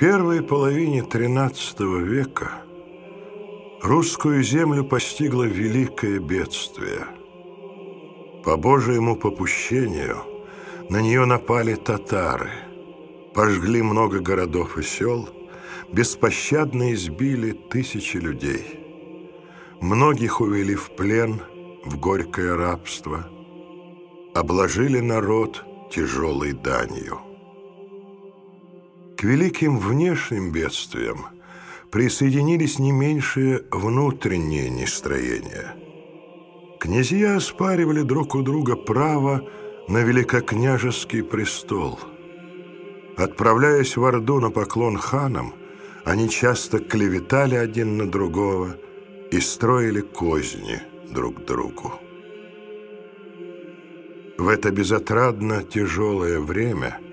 первой половине XIII века русскую землю постигло великое бедствие. По Божьему попущению на нее напали татары, пожгли много городов и сел, беспощадно избили тысячи людей. Многих увели в плен, в горькое рабство, обложили народ тяжелой данью. К великим внешним бедствиям присоединились не меньшие внутренние нестроения. Князья оспаривали друг у друга право на великокняжеский престол. Отправляясь в Орду на поклон ханам, они часто клеветали один на другого и строили козни друг другу. В это безотрадно тяжелое время –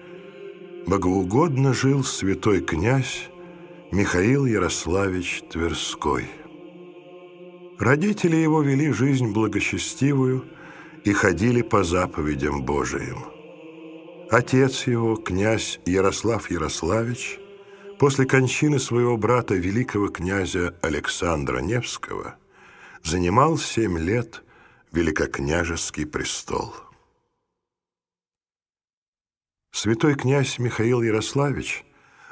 богоугодно жил святой князь Михаил Ярославич Тверской. Родители его вели жизнь благочестивую и ходили по заповедям Божиим. Отец его, князь Ярослав Ярославич, после кончины своего брата великого князя Александра Невского занимал семь лет великокняжеский престол. Святой князь Михаил Ярославич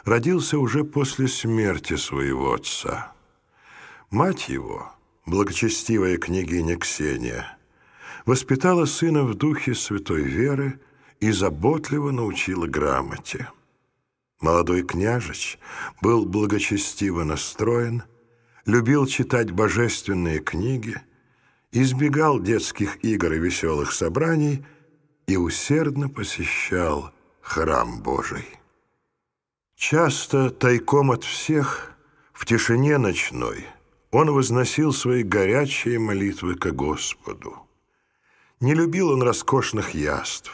родился уже после смерти своего отца. Мать его, благочестивая княгиня Ксения, воспитала сына в духе святой веры и заботливо научила грамоте. Молодой княжич был благочестиво настроен, любил читать божественные книги, избегал детских игр и веселых собраний и усердно посещал – храм Божий. Часто, тайком от всех, в тишине ночной, он возносил свои горячие молитвы к Господу. Не любил он роскошных яств,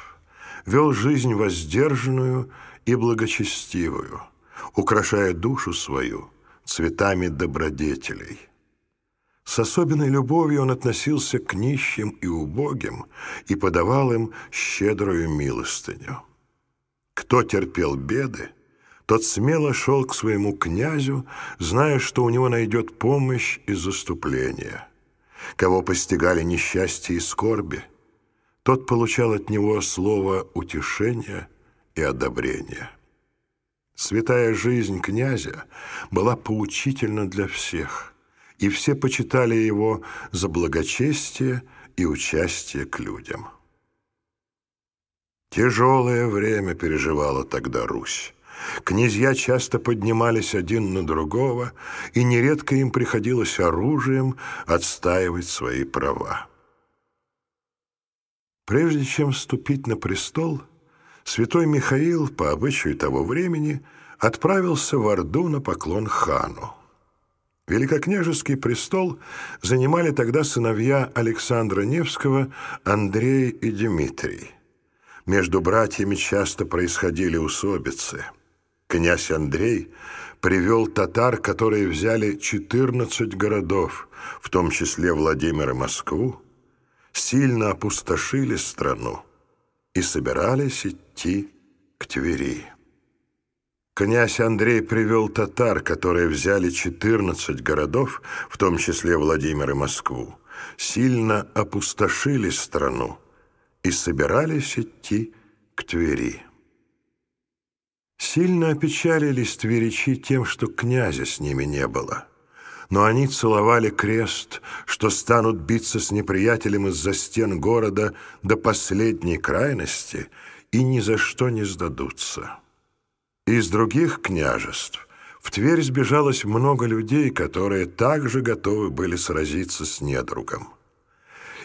вел жизнь воздержанную и благочестивую, украшая душу свою цветами добродетелей. С особенной любовью он относился к нищим и убогим и подавал им щедрую милостыню. Кто терпел беды, тот смело шел к своему князю, зная, что у него найдет помощь и заступление. Кого постигали несчастье и скорби, тот получал от него слово утешения и одобрения. Святая жизнь князя была поучительна для всех, и все почитали его за благочестие и участие к людям. Тяжелое время переживала тогда Русь. Князья часто поднимались один на другого, и нередко им приходилось оружием отстаивать свои права. Прежде чем вступить на престол, святой Михаил, по обычаю того времени, отправился в Орду на поклон хану. Великокняжеский престол занимали тогда сыновья Александра Невского Андрей и Дмитрий. Между братьями часто происходили усобицы. Князь Андрей привел татар, которые взяли 14 городов, в том числе Владимир и Москву, сильно опустошили страну и собирались идти к Твери. Князь Андрей привел татар, которые взяли 14 городов, в том числе Владимир и Москву, сильно опустошили страну и собирались идти к Твери. Сильно опечалились тверичи тем, что князя с ними не было. Но они целовали крест, что станут биться с неприятелем из-за стен города до последней крайности и ни за что не сдадутся. Из других княжеств в Тверь сбежалось много людей, которые также готовы были сразиться с недругом.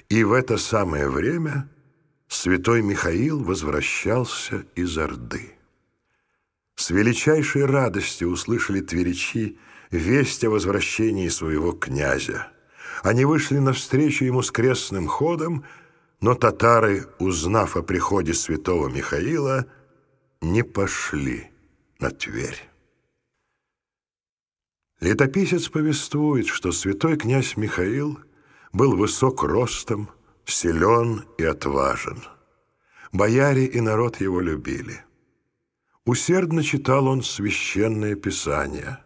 И в это самое время – святой Михаил возвращался из Орды. С величайшей радостью услышали тверичи весть о возвращении своего князя. Они вышли навстречу ему с крестным ходом, но татары, узнав о приходе святого Михаила, не пошли на Тверь. Летописец повествует, что святой князь Михаил был высок ростом, силен и отважен. Бояре и народ его любили. Усердно читал он священные писания,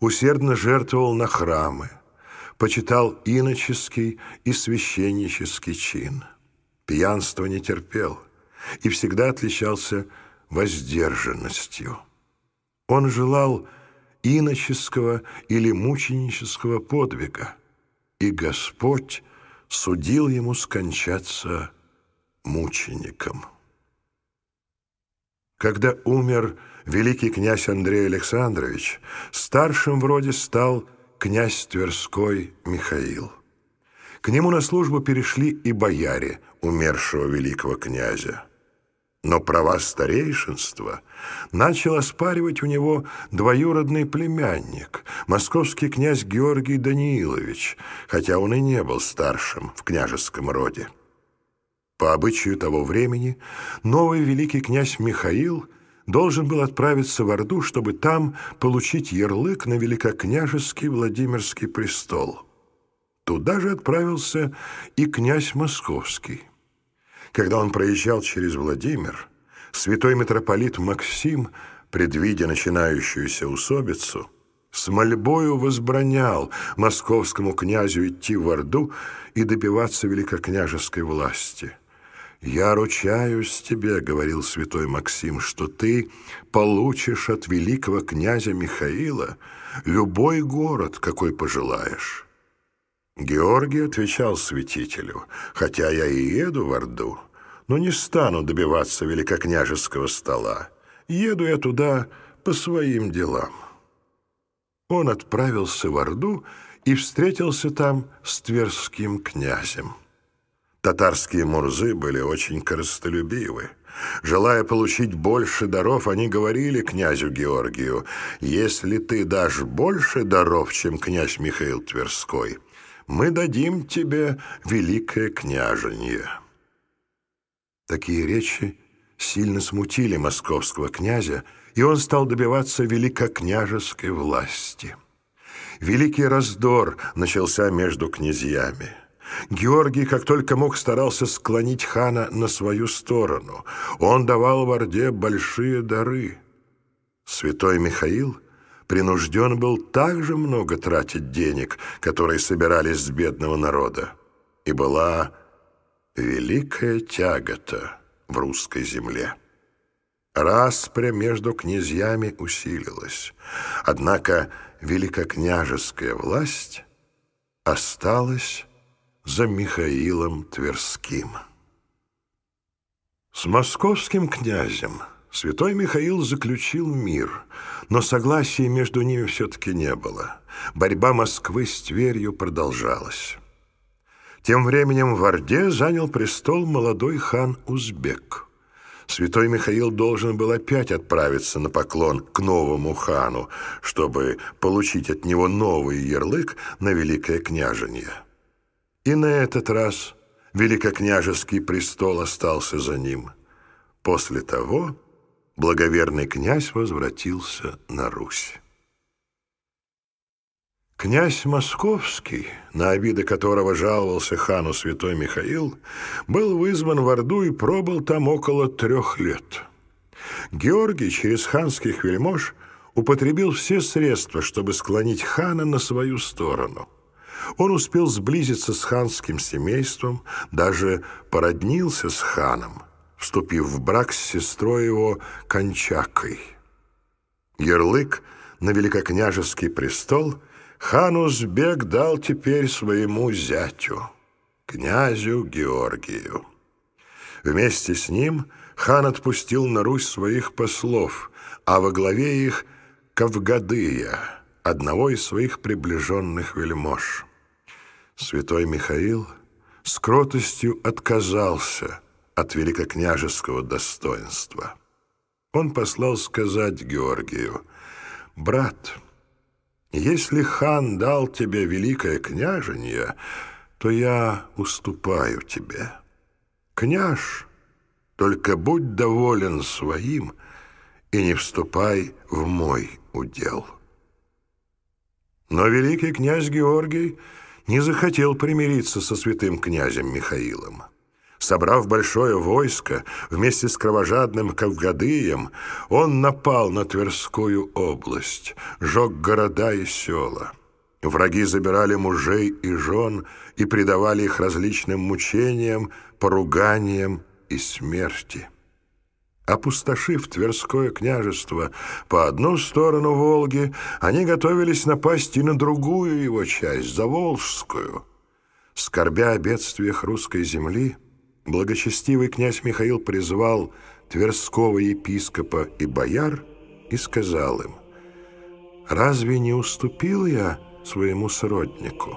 усердно жертвовал на храмы, почитал иноческий и священнический чин. пьянство не терпел и всегда отличался воздержанностью. Он желал иноческого или мученического подвига, и Господь – судил ему скончаться мучеником. Когда умер великий князь Андрей Александрович, старшим вроде стал князь Тверской Михаил. К нему на службу перешли и бояре умершего великого князя но права старейшинства начал оспаривать у него двоюродный племянник, московский князь Георгий Даниилович, хотя он и не был старшим в княжеском роде. По обычаю того времени новый великий князь Михаил должен был отправиться в Орду, чтобы там получить ярлык на великокняжеский Владимирский престол. Туда же отправился и князь Московский. Когда он проезжал через Владимир, святой митрополит Максим, предвидя начинающуюся усобицу, с мольбою возбранял московскому князю идти в Орду и добиваться великокняжеской власти. «Я ручаюсь тебе», — говорил святой Максим, — «что ты получишь от великого князя Михаила любой город, какой пожелаешь». Георгий отвечал святителю, «Хотя я и еду в Орду, но не стану добиваться великокняжеского стола. Еду я туда по своим делам». Он отправился в Орду и встретился там с тверским князем. Татарские мурзы были очень корыстолюбивы. Желая получить больше даров, они говорили князю Георгию, «Если ты дашь больше даров, чем князь Михаил Тверской, мы дадим тебе великое княженье». Такие речи сильно смутили московского князя, и он стал добиваться великокняжеской власти. Великий раздор начался между князьями. Георгий, как только мог, старался склонить хана на свою сторону. Он давал в Орде большие дары. Святой Михаил принужден был также много тратить денег, которые собирались с бедного народа. И была Великая тягота в русской земле. Распря между князьями усилилась, однако великокняжеская власть осталась за Михаилом Тверским. С московским князем святой Михаил заключил мир, но согласия между ними все-таки не было. Борьба Москвы с Тверью продолжалась. Тем временем в Орде занял престол молодой хан Узбек. Святой Михаил должен был опять отправиться на поклон к новому хану, чтобы получить от него новый ярлык на великое княжение. И на этот раз великокняжеский престол остался за ним. После того благоверный князь возвратился на Русь. Князь Московский, на обиды которого жаловался хану святой Михаил, был вызван в Орду и пробыл там около трех лет. Георгий через ханских вельмож употребил все средства, чтобы склонить хана на свою сторону. Он успел сблизиться с ханским семейством, даже породнился с ханом, вступив в брак с сестрой его Кончакой. Ярлык на великокняжеский престол – хан Узбек дал теперь своему зятю, князю Георгию. Вместе с ним хан отпустил на Русь своих послов, а во главе их Кавгадыя, одного из своих приближенных вельмож. Святой Михаил с кротостью отказался от великокняжеского достоинства. Он послал сказать Георгию, «Брат, — если хан дал тебе великое княжение, то я уступаю тебе. Княж, только будь доволен своим и не вступай в мой удел. Но великий князь Георгий не захотел примириться со святым князем Михаилом. Собрав большое войско, вместе с кровожадным Кавгадыем, он напал на Тверскую область, жег города и села. Враги забирали мужей и жен и предавали их различным мучениям, поруганиям и смерти. Опустошив Тверское княжество по одну сторону Волги, они готовились напасть и на другую его часть, Заволжскую. Скорбя о бедствиях русской земли, благочестивый князь Михаил призвал Тверского епископа и бояр и сказал им, «Разве не уступил я своему сроднику?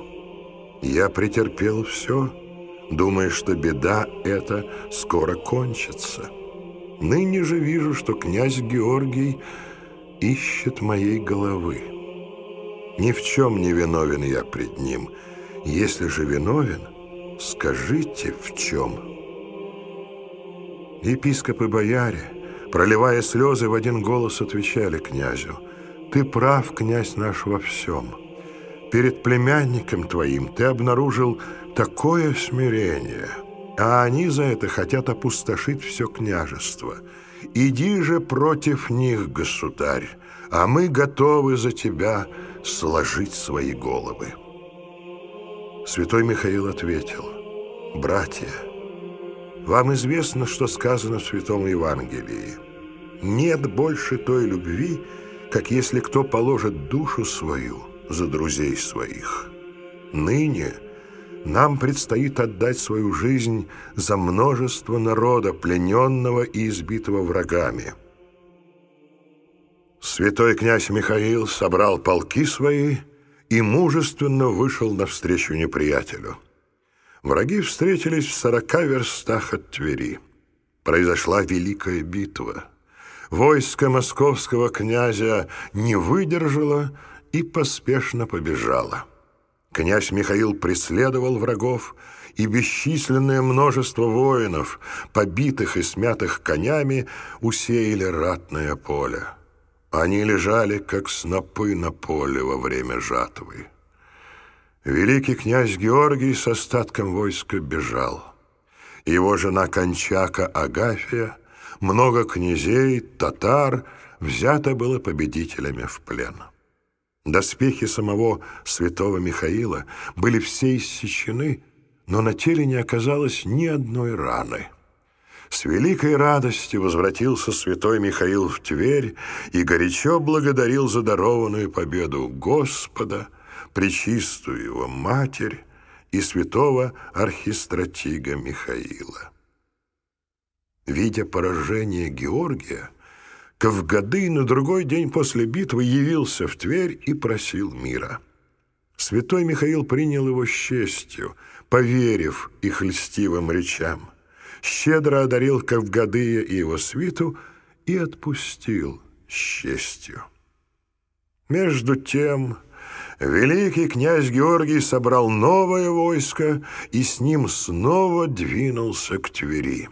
Я претерпел все, думая, что беда эта скоро кончится. Ныне же вижу, что князь Георгий ищет моей головы. Ни в чем не виновен я пред ним. Если же виновен, скажите, в чем?» Епископы и бояре, проливая слезы, в один голос отвечали князю, «Ты прав, князь наш, во всем. Перед племянником твоим ты обнаружил такое смирение, а они за это хотят опустошить все княжество. Иди же против них, государь, а мы готовы за тебя сложить свои головы». Святой Михаил ответил, «Братья, вам известно, что сказано в Святом Евангелии. Нет больше той любви, как если кто положит душу свою за друзей своих. Ныне нам предстоит отдать свою жизнь за множество народа, плененного и избитого врагами. Святой князь Михаил собрал полки свои и мужественно вышел навстречу неприятелю враги встретились в сорока верстах от Твери. Произошла великая битва. Войско московского князя не выдержало и поспешно побежало. Князь Михаил преследовал врагов, и бесчисленное множество воинов, побитых и смятых конями, усеяли ратное поле. Они лежали, как снопы на поле во время жатвы. Великий князь Георгий с остатком войска бежал. Его жена Кончака Агафия, много князей, татар, взято было победителями в плен. Доспехи самого святого Михаила были все иссечены, но на теле не оказалось ни одной раны. С великой радостью возвратился святой Михаил в Тверь и горячо благодарил за дарованную победу Господа – Пречистую его Матерь и святого архистратига Михаила. Видя поражение Георгия, Ковгады на другой день после битвы явился в Тверь и просил мира. Святой Михаил принял его с честью, поверив их льстивым речам, щедро одарил Кавгадыя и его свиту и отпустил с честью. Между тем Великий князь Георгий собрал новое войско и с ним снова двинулся к Твери.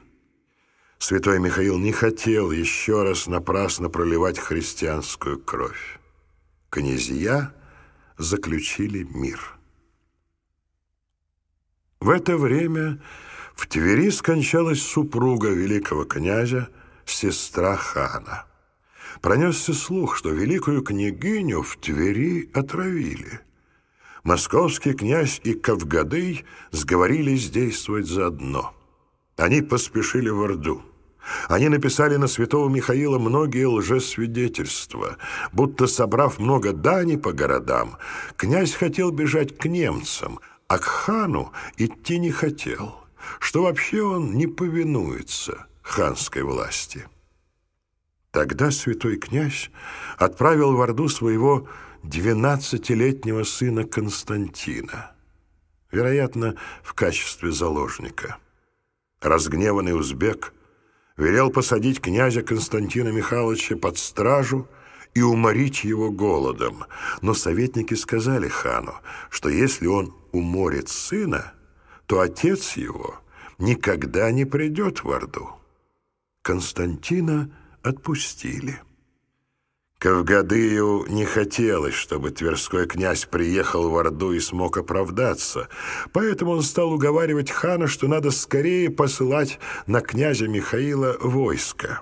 Святой Михаил не хотел еще раз напрасно проливать христианскую кровь. Князья заключили мир. В это время в Твери скончалась супруга великого князя, сестра хана пронесся слух, что великую княгиню в Твери отравили. Московский князь и Кавгадый сговорились действовать заодно. Они поспешили в Орду. Они написали на святого Михаила многие лжесвидетельства, будто, собрав много дани по городам, князь хотел бежать к немцам, а к хану идти не хотел, что вообще он не повинуется ханской власти. Тогда святой князь отправил в Орду своего двенадцатилетнего сына Константина, вероятно, в качестве заложника. Разгневанный узбек велел посадить князя Константина Михайловича под стражу и уморить его голодом, но советники сказали хану, что если он уморит сына, то отец его никогда не придет в Орду. Константина – отпустили. Кавгадыю не хотелось, чтобы Тверской князь приехал в Орду и смог оправдаться, поэтому он стал уговаривать хана, что надо скорее посылать на князя Михаила войско.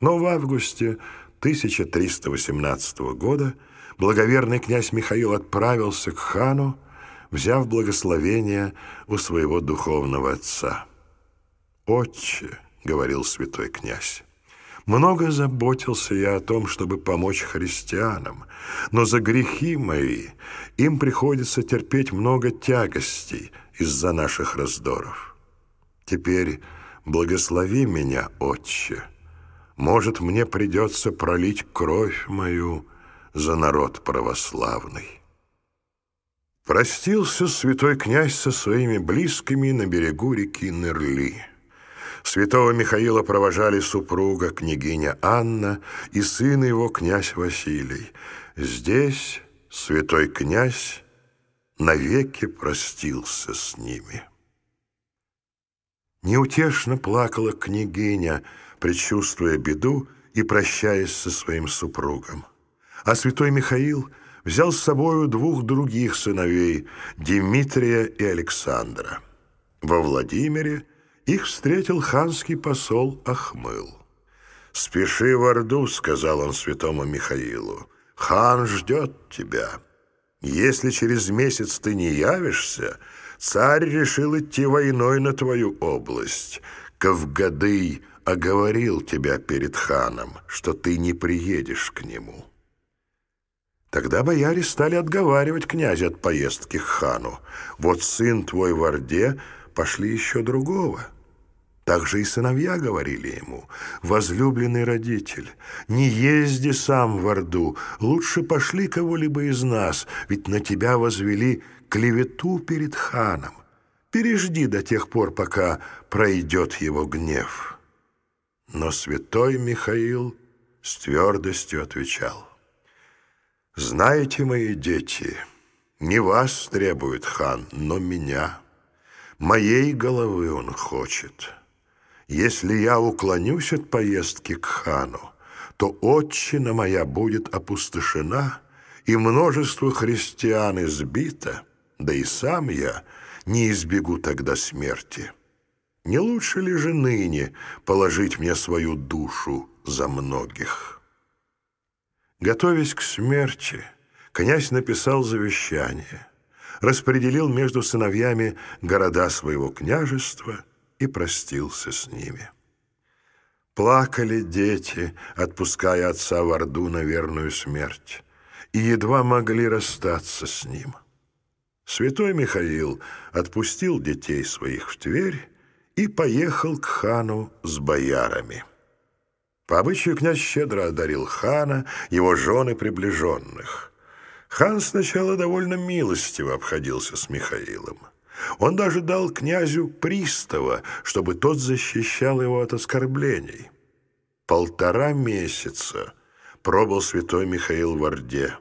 Но в августе 1318 года благоверный князь Михаил отправился к хану, взяв благословение у своего духовного отца. «Отче», — говорил святой князь, много заботился я о том, чтобы помочь христианам, но за грехи мои им приходится терпеть много тягостей из-за наших раздоров. Теперь благослови меня, Отче. Может, мне придется пролить кровь мою за народ православный». Простился святой князь со своими близкими на берегу реки Нерли. Святого Михаила провожали супруга княгиня Анна и сын его князь Василий. Здесь святой князь навеки простился с ними. Неутешно плакала княгиня, предчувствуя беду и прощаясь со своим супругом. А святой Михаил взял с собою двух других сыновей, Дмитрия и Александра. Во Владимире – их встретил ханский посол Ахмыл. «Спеши в Орду», — сказал он святому Михаилу, — «хан ждет тебя. Если через месяц ты не явишься, царь решил идти войной на твою область. Кавгадый оговорил тебя перед ханом, что ты не приедешь к нему». Тогда бояре стали отговаривать князя от поездки к хану. «Вот сын твой в Орде», пошли еще другого. Так же и сыновья говорили ему, «Возлюбленный родитель, не езди сам в Орду, лучше пошли кого-либо из нас, ведь на тебя возвели клевету перед ханом. Пережди до тех пор, пока пройдет его гнев». Но святой Михаил с твердостью отвечал, «Знаете, мои дети, не вас требует хан, но меня». Моей головы он хочет. Если я уклонюсь от поездки к хану, то отчина моя будет опустошена, и множество христиан избито, да и сам я не избегу тогда смерти. Не лучше ли же ныне положить мне свою душу за многих? Готовясь к смерти, князь написал завещание — распределил между сыновьями города своего княжества и простился с ними. Плакали дети, отпуская отца в Орду на верную смерть, и едва могли расстаться с ним. Святой Михаил отпустил детей своих в Тверь и поехал к хану с боярами. По обычаю князь щедро одарил хана, его жены приближенных — Хан сначала довольно милостиво обходился с Михаилом. Он даже дал князю пристава, чтобы тот защищал его от оскорблений. Полтора месяца пробыл святой Михаил в Орде.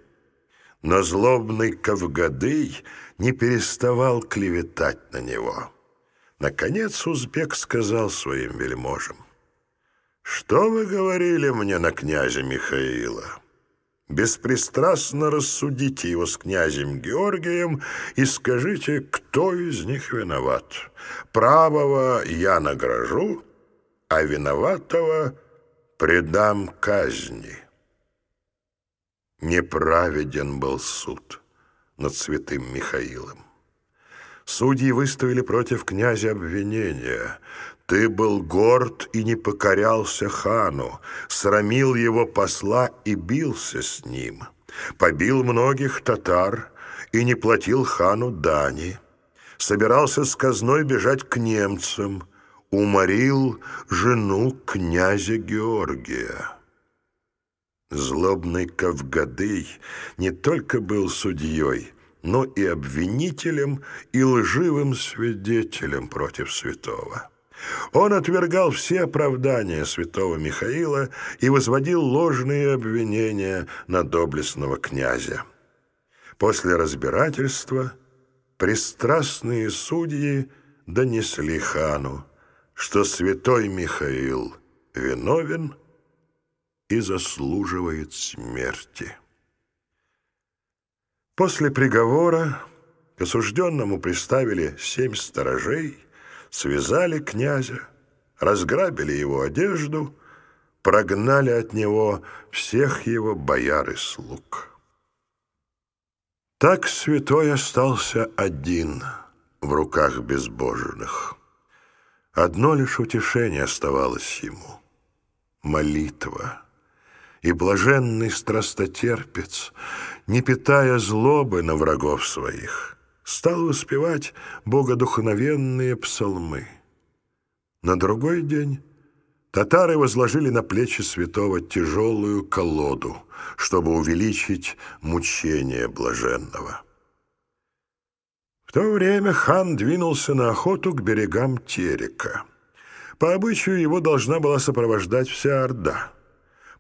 Но злобный Кавгадый не переставал клеветать на него. Наконец узбек сказал своим вельможам, «Что вы говорили мне на князя Михаила?» Беспристрастно рассудите его с князем Георгием и скажите, кто из них виноват. Правого я награжу, а виноватого предам казни. Неправеден был суд над святым Михаилом. Судьи выставили против князя обвинения. Ты был горд и не покорялся хану, срамил его посла и бился с ним, побил многих татар и не платил хану дани, собирался с казной бежать к немцам, уморил жену князя Георгия». Злобный Кавгадый не только был судьей, но и обвинителем, и лживым свидетелем против святого. Он отвергал все оправдания святого Михаила и возводил ложные обвинения на доблестного князя. После разбирательства пристрастные судьи донесли хану, что святой Михаил виновен и заслуживает смерти. После приговора к осужденному приставили семь сторожей – связали князя, разграбили его одежду, прогнали от него всех его бояр и слуг. Так святой остался один в руках безбожных. Одно лишь утешение оставалось ему — молитва. И блаженный страстотерпец, не питая злобы на врагов своих — стал воспевать богодухновенные псалмы. На другой день татары возложили на плечи святого тяжелую колоду, чтобы увеличить мучение блаженного. В то время хан двинулся на охоту к берегам Терека. По обычаю его должна была сопровождать вся Орда.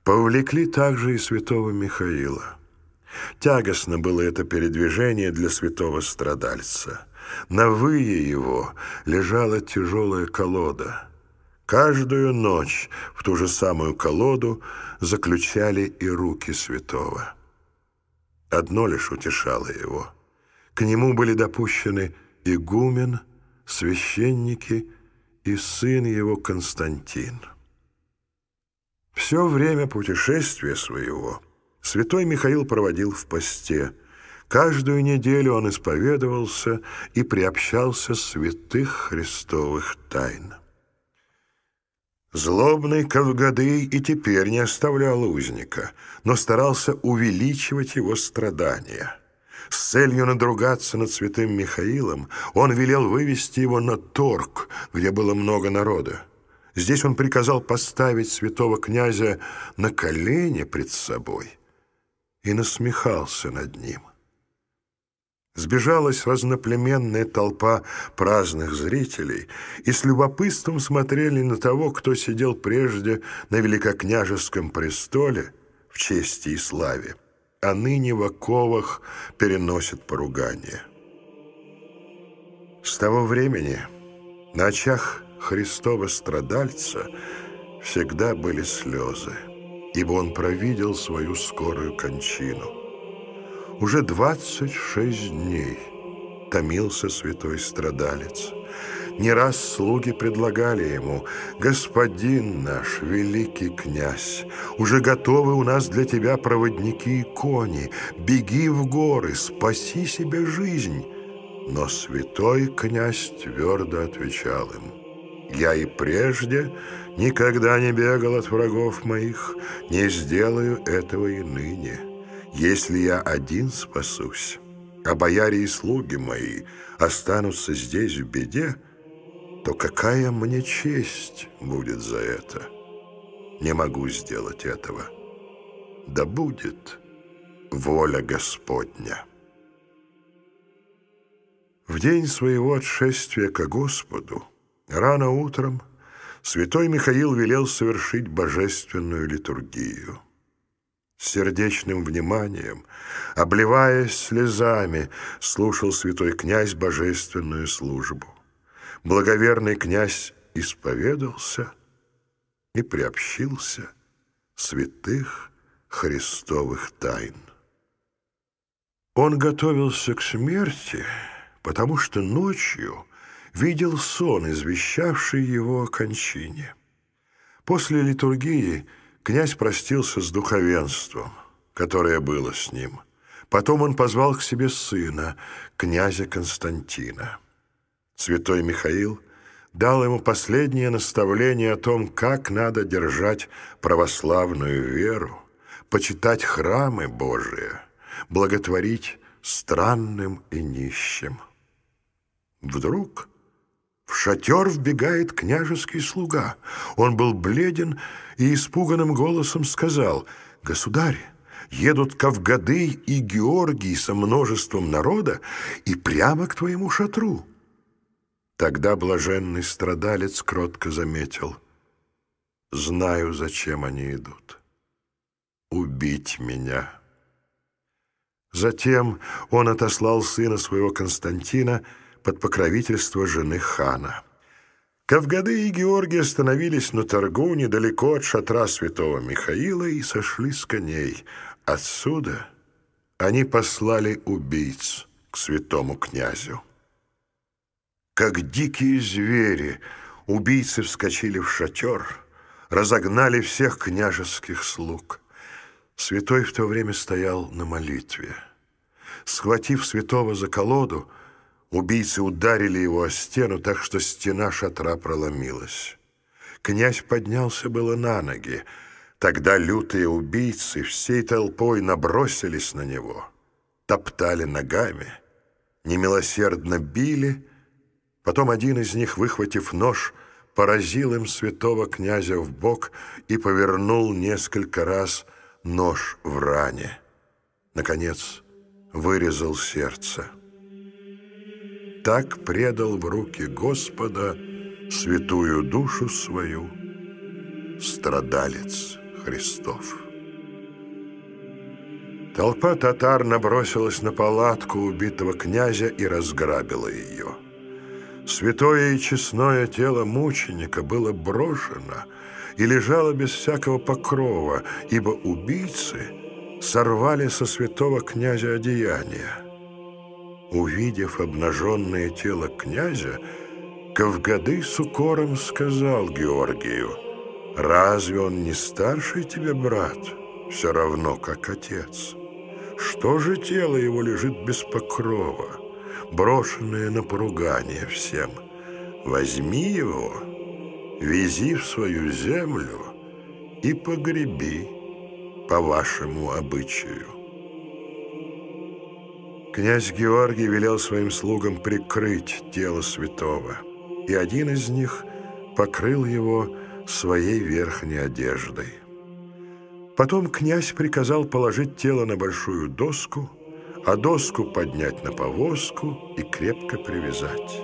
Повлекли также и святого Михаила. Тягостно было это передвижение для святого страдальца. На вые его лежала тяжелая колода. Каждую ночь в ту же самую колоду заключали и руки святого. Одно лишь утешало его. К нему были допущены игумен, священники и сын его Константин. Все время путешествия своего – Святой Михаил проводил в посте. Каждую неделю он исповедовался и приобщался святых христовых тайн. Злобный Кавгадый и теперь не оставлял узника, но старался увеличивать его страдания. С целью надругаться над святым Михаилом он велел вывести его на торг, где было много народа. Здесь он приказал поставить святого князя на колени пред собой – и насмехался над ним. Сбежалась разноплеменная толпа праздных зрителей и с любопытством смотрели на того, кто сидел прежде на великокняжеском престоле в чести и славе, а ныне в оковах переносит поругание. С того времени на очах Христова страдальца всегда были слезы ибо он провидел свою скорую кончину. Уже 26 дней томился святой страдалец. Не раз слуги предлагали ему, «Господин наш, великий князь, уже готовы у нас для тебя проводники и кони, беги в горы, спаси себе жизнь». Но святой князь твердо отвечал им, я и прежде никогда не бегал от врагов моих, не сделаю этого и ныне, если я один спасусь, а бояре и слуги мои останутся здесь в беде, то какая мне честь будет за это? Не могу сделать этого. Да будет воля Господня. В день своего отшествия ко Господу Рано утром святой Михаил велел совершить божественную литургию. сердечным вниманием, обливаясь слезами, слушал святой князь божественную службу. Благоверный князь исповедался и приобщился святых христовых тайн. Он готовился к смерти, потому что ночью – видел сон, извещавший его о кончине. После литургии князь простился с духовенством, которое было с ним. Потом он позвал к себе сына, князя Константина. Святой Михаил дал ему последнее наставление о том, как надо держать православную веру, почитать храмы Божии, благотворить странным и нищим. Вдруг в шатер вбегает княжеский слуга. Он был бледен и испуганным голосом сказал, «Государь, едут Кавгадый и Георгий со множеством народа и прямо к твоему шатру». Тогда блаженный страдалец кротко заметил, «Знаю, зачем они идут. Убить меня». Затем он отослал сына своего Константина под покровительство жены хана. Кавгады и Георгий остановились на торгу недалеко от шатра святого Михаила и сошли с коней. Отсюда они послали убийц к святому князю. Как дикие звери, убийцы вскочили в шатер, разогнали всех княжеских слуг. Святой в то время стоял на молитве. Схватив святого за колоду, Убийцы ударили его о стену, так что стена шатра проломилась. Князь поднялся было на ноги. Тогда лютые убийцы всей толпой набросились на него, топтали ногами, немилосердно били. Потом один из них, выхватив нож, поразил им святого князя в бок и повернул несколько раз нож в ране. Наконец, вырезал сердце так предал в руки Господа святую душу свою, страдалец Христов. Толпа татар набросилась на палатку убитого князя и разграбила ее. Святое и честное тело мученика было брошено и лежало без всякого покрова, ибо убийцы сорвали со святого князя одеяния. Увидев обнаженное тело князя, Кавгады с укором сказал Георгию, «Разве он не старший тебе брат? Все равно, как отец. Что же тело его лежит без покрова, брошенное на поругание всем? Возьми его, вези в свою землю и погреби по вашему обычаю». Князь Георгий велел своим слугам прикрыть тело святого, и один из них покрыл его своей верхней одеждой. Потом князь приказал положить тело на большую доску, а доску поднять на повозку и крепко привязать.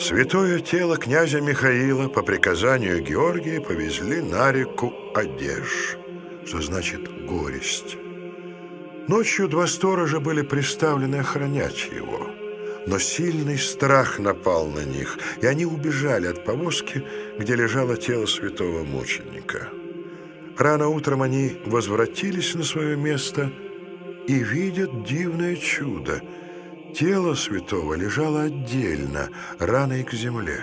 Святое тело князя Михаила по приказанию Георгия повезли на реку Одеж, что значит «горесть». Ночью два сторожа были приставлены охранять его, но сильный страх напал на них, и они убежали от повозки, где лежало тело святого мученика. Рано утром они возвратились на свое место и видят дивное чудо – Тело святого лежало отдельно, раной к земле.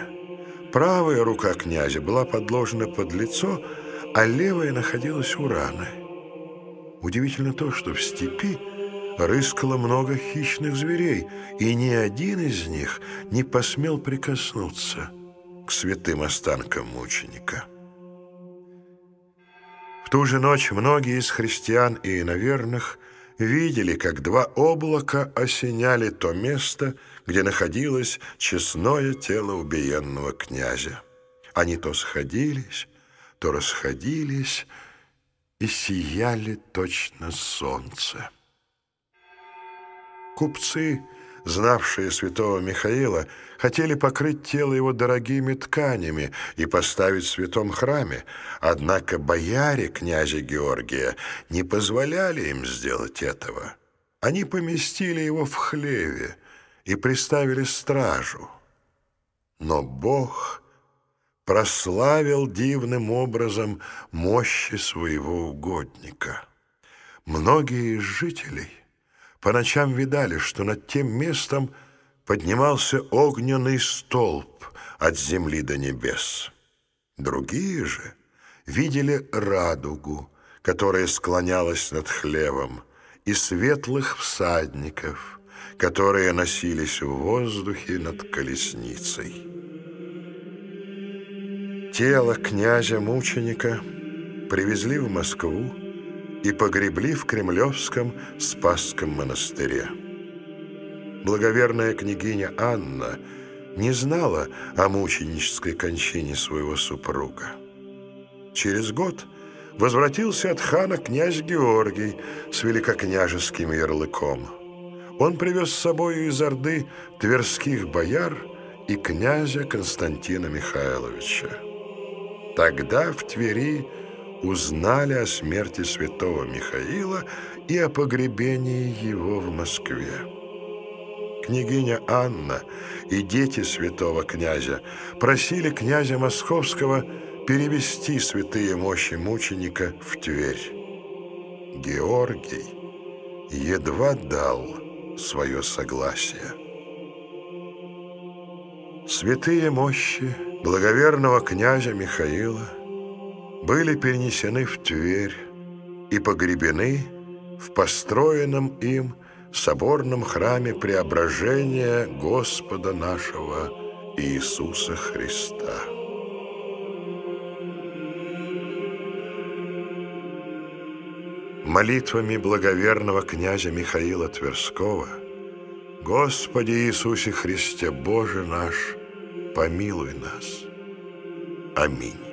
Правая рука князя была подложена под лицо, а левая находилась у раны. Удивительно то, что в степи рыскало много хищных зверей, и ни один из них не посмел прикоснуться к святым останкам мученика. В ту же ночь многие из христиан и иноверных – видели, как два облака осеняли то место, где находилось честное тело убиенного князя. Они то сходились, то расходились и сияли точно солнце. Купцы — знавшие святого Михаила, хотели покрыть тело его дорогими тканями и поставить в святом храме, однако бояре князя Георгия не позволяли им сделать этого. Они поместили его в хлеве и приставили стражу. Но Бог прославил дивным образом мощи своего угодника. Многие из жителей — по ночам видали, что над тем местом поднимался огненный столб от земли до небес. Другие же видели радугу, которая склонялась над хлевом, и светлых всадников, которые носились в воздухе над колесницей. Тело князя-мученика привезли в Москву, и погребли в Кремлевском Спасском монастыре. Благоверная княгиня Анна не знала о мученической кончине своего супруга. Через год возвратился от хана князь Георгий с великокняжеским ярлыком. Он привез с собой из Орды тверских бояр и князя Константина Михайловича. Тогда в Твери узнали о смерти святого Михаила и о погребении его в Москве. Княгиня Анна и дети святого князя просили князя Московского перевести святые мощи мученика в Тверь. Георгий едва дал свое согласие. Святые мощи благоверного князя Михаила – были перенесены в Тверь и погребены в построенном им соборном храме преображения Господа нашего Иисуса Христа. Молитвами благоверного князя Михаила Тверского «Господи Иисусе Христе, Боже наш, помилуй нас. Аминь».